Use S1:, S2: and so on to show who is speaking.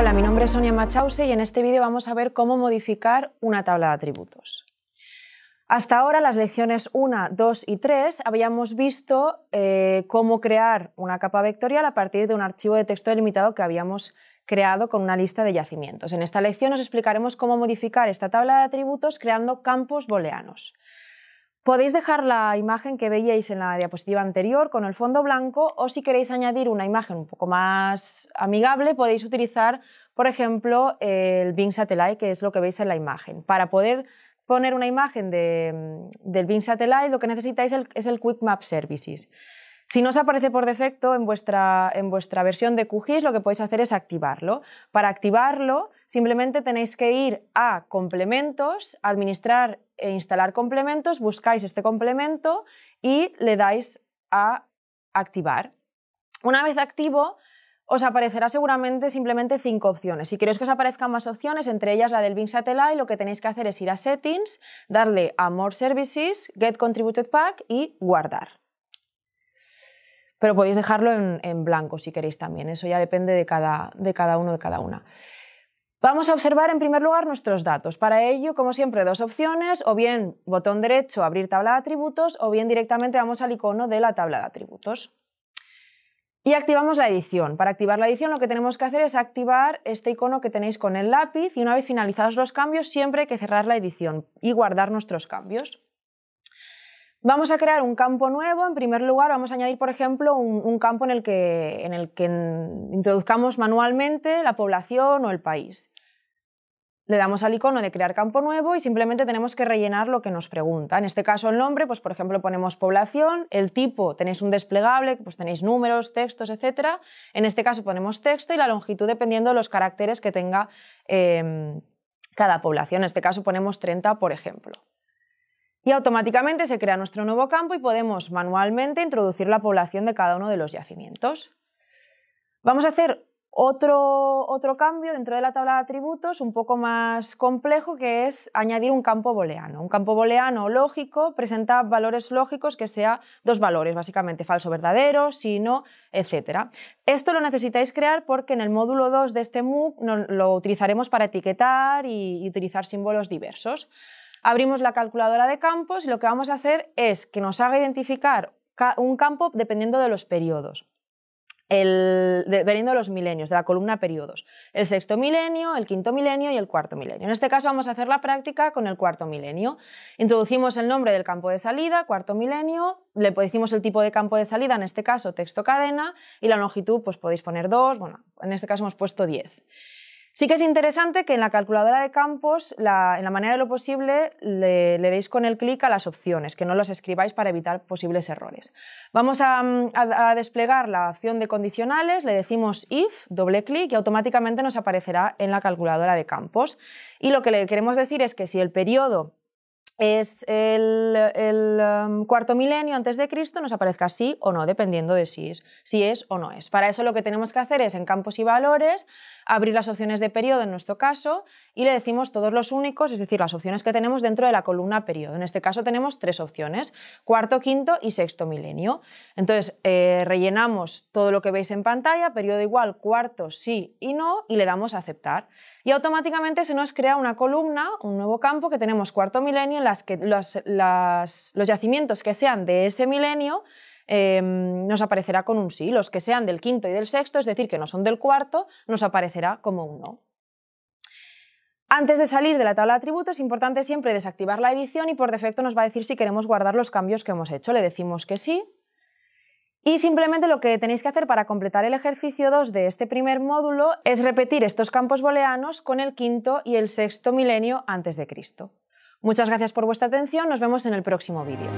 S1: Hola, mi nombre es Sonia Machause y en este vídeo vamos a ver cómo modificar una tabla de atributos. Hasta ahora, las lecciones 1, 2 y 3, habíamos visto eh, cómo crear una capa vectorial a partir de un archivo de texto delimitado que habíamos creado con una lista de yacimientos. En esta lección os explicaremos cómo modificar esta tabla de atributos creando campos booleanos. Podéis dejar la imagen que veíais en la diapositiva anterior con el fondo blanco o si queréis añadir una imagen un poco más amigable podéis utilizar, por ejemplo, el Bing Satellite, que es lo que veis en la imagen. Para poder poner una imagen del Bing Satellite lo que necesitáis es el Quick Map Services. Si no os aparece por defecto en vuestra, en vuestra versión de QGIS, lo que podéis hacer es activarlo. Para activarlo, simplemente tenéis que ir a Complementos, Administrar e instalar complementos, buscáis este complemento y le dais a activar. Una vez activo, os aparecerá seguramente simplemente cinco opciones. Si queréis que os aparezcan más opciones, entre ellas la del Bing Satellite, lo que tenéis que hacer es ir a Settings, darle a More Services, Get Contributed Pack y guardar. Pero podéis dejarlo en, blanco si queréis también, eso ya depende de cada, de cada uno, de cada una. Vamos a observar en primer lugar nuestros datos. Para ello, como siempre, dos opciones, o bien botón derecho, abrir tabla de atributos, o bien directamente vamos al icono de la tabla de atributos. Y activamos la edición. Para activar la edición lo que tenemos que hacer es activar este icono que tenéis con el lápiz y una vez finalizados los cambios siempre hay que cerrar la edición y guardar nuestros cambios. Vamos a crear un campo nuevo. En primer lugar, vamos a añadir, por ejemplo, un, campo en el, que, introduzcamos manualmente la población o el país. Le damos al icono de crear campo nuevo y simplemente tenemos que rellenar lo que nos pregunta. En este caso, el nombre, pues por ejemplo, ponemos población, el tipo, tenéis un desplegable, pues tenéis números, textos, etc. En este caso ponemos texto y la longitud dependiendo de los caracteres que tenga eh, cada población. En este caso ponemos 30, por ejemplo y automáticamente se crea nuestro nuevo campo y podemos manualmente introducir la población de cada uno de los yacimientos. Vamos a hacer otro, otro cambio dentro de la tabla de atributos un poco más complejo que es añadir un campo booleano. Un campo booleano lógico presenta valores lógicos que sean dos valores, básicamente falso verdadero, si no, etc. Esto lo necesitáis crear porque en el módulo 2 de este MOOC lo utilizaremos para etiquetar y utilizar símbolos diversos. Abrimos la calculadora de campos y lo que vamos a hacer es que nos haga identificar un campo dependiendo de los periodos. dependiendo de los milenios, de la columna periodos. El sexto milenio, el quinto milenio y el cuarto milenio. En este caso vamos a hacer la práctica con el cuarto milenio. Introducimos el nombre del campo de salida, cuarto milenio, le decimos el tipo de campo de salida, en este caso texto cadena, y la longitud pues podéis poner dos, bueno, en este caso hemos puesto 10. Sí que es interesante que en la calculadora de campos, en la manera de lo posible, le, deis con el clic a las opciones, que no las escribáis para evitar posibles errores. Vamos a, mm, desplegar la opción de condicionales, le decimos if, doble clic y automáticamente nos aparecerá en la calculadora de campos. Y lo que le queremos decir es que si el periodo es el, em, cuarto milenio antes de Cristo, nos aparezca sí o no, dependiendo de si si es o no es. Para eso lo que tenemos que hacer es en campos y valores abrir las opciones de periodo en nuestro caso y le decimos todos los únicos, es decir, las opciones que tenemos dentro de la columna periodo. En este caso tenemos tres opciones, cuarto, quinto y sexto milenio. Entonces, eh, rellenamos todo lo que veis en pantalla, periodo igual, cuarto, sí y no, y le damos a aceptar. Y automáticamente se nos crea una columna, un nuevo campo que tenemos cuarto milenio, en las que los, los yacimientos que sean de ese milenio Em, nos aparecerá con un sí. Los que sean del quinto y del sexto, es decir, que no son del cuarto, nos aparecerá como un no. Antes de salir de la tabla de atributos es importante siempre desactivar la edición y por defecto nos va a decir si queremos guardar los cambios que hemos hecho. Le decimos que sí. Y simplemente lo que tenéis que hacer para completar el ejercicio 2 de este primer módulo es repetir estos campos booleanos con el quinto y el sexto milenio antes de Cristo. Muchas gracias por vuestra atención, nos vemos en el próximo vídeo.